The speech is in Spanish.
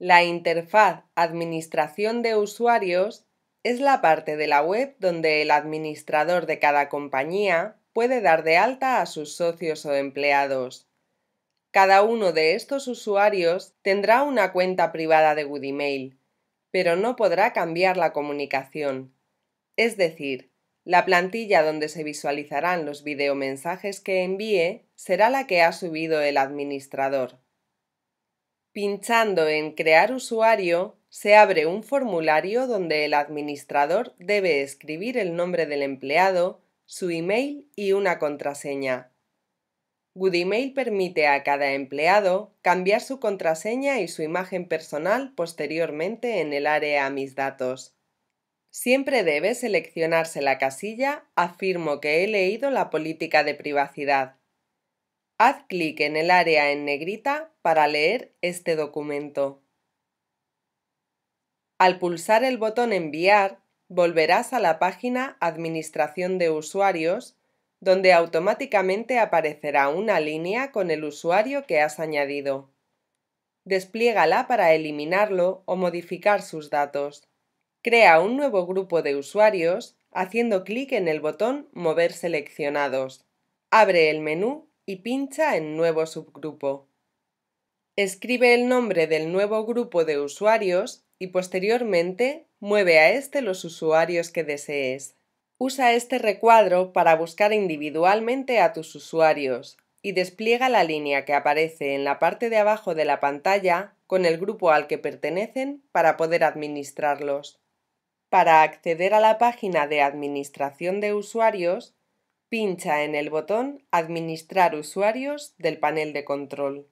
La interfaz Administración de usuarios es la parte de la web donde el administrador de cada compañía puede dar de alta a sus socios o empleados. Cada uno de estos usuarios tendrá una cuenta privada de Goodemail, pero no podrá cambiar la comunicación. Es decir, la plantilla donde se visualizarán los videomensajes que envíe será la que ha subido el administrador. Pinchando en Crear usuario, se abre un formulario donde el administrador debe escribir el nombre del empleado, su email y una contraseña. Goodemail permite a cada empleado cambiar su contraseña y su imagen personal posteriormente en el área Mis datos. Siempre debe seleccionarse la casilla Afirmo que he leído la política de privacidad. Haz clic en el área en negrita para leer este documento. Al pulsar el botón Enviar, volverás a la página Administración de usuarios, donde automáticamente aparecerá una línea con el usuario que has añadido. Despliégala para eliminarlo o modificar sus datos. Crea un nuevo grupo de usuarios haciendo clic en el botón Mover seleccionados. Abre el menú y pincha en Nuevo subgrupo. Escribe el nombre del nuevo grupo de usuarios y posteriormente mueve a este los usuarios que desees. Usa este recuadro para buscar individualmente a tus usuarios y despliega la línea que aparece en la parte de abajo de la pantalla con el grupo al que pertenecen para poder administrarlos. Para acceder a la página de Administración de usuarios, pincha en el botón Administrar usuarios del panel de control.